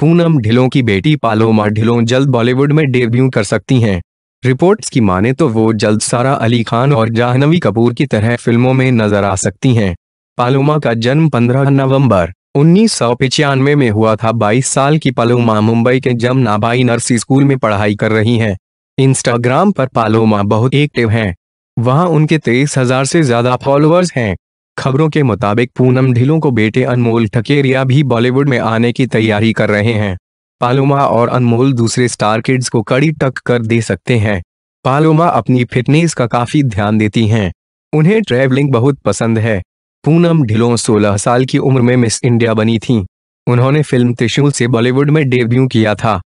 पूनम ढिलों की बेटी पालोमा ढिलों जल्द बॉलीवुड में डेब्यू कर सकती हैं रिपोर्ट्स की माने तो वो जल्द सारा अली खान और जाह्नवी कपूर की तरह फिल्मों में नजर आ सकती हैं पालोमा का जन्म 15 नवंबर उन्नीस में हुआ था 22 साल की पालोमा मुंबई के जमनाबाई नर्सी स्कूल में पढ़ाई कर रही हैं इंस्टाग्राम पर पालोमा बहुत एक्टिव हैं वहाँ उनके तेईस हजार से ज्यादा फॉलोअर्स हैं खबरों के मुताबिक पूनम ढिलों को बेटे अनमोल ठकेरिया भी बॉलीवुड में आने की तैयारी कर रहे हैं पालोमा और अनमोल दूसरे स्टार किड्स को कड़ी टक कर दे सकते हैं पालोमा अपनी फिटनेस का काफी ध्यान देती हैं उन्हें ट्रैवलिंग बहुत पसंद है पूनम ढिलों 16 साल की उम्र में मिस इंडिया बनी थीं। उन्होंने फिल्म त्रिशूल से बॉलीवुड में डेब्यू किया था